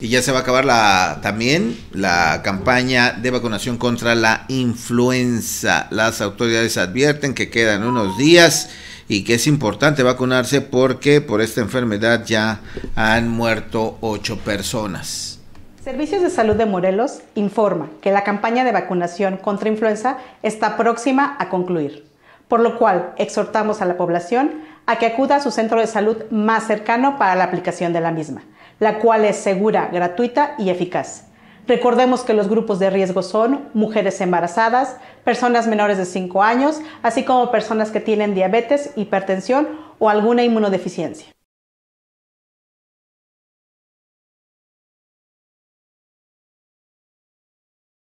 Y ya se va a acabar la, también la campaña de vacunación contra la influenza. Las autoridades advierten que quedan unos días y que es importante vacunarse porque por esta enfermedad ya han muerto ocho personas. Servicios de Salud de Morelos informa que la campaña de vacunación contra influenza está próxima a concluir, por lo cual exhortamos a la población a que acuda a su centro de salud más cercano para la aplicación de la misma, la cual es segura, gratuita y eficaz. Recordemos que los grupos de riesgo son mujeres embarazadas, personas menores de 5 años, así como personas que tienen diabetes, hipertensión o alguna inmunodeficiencia.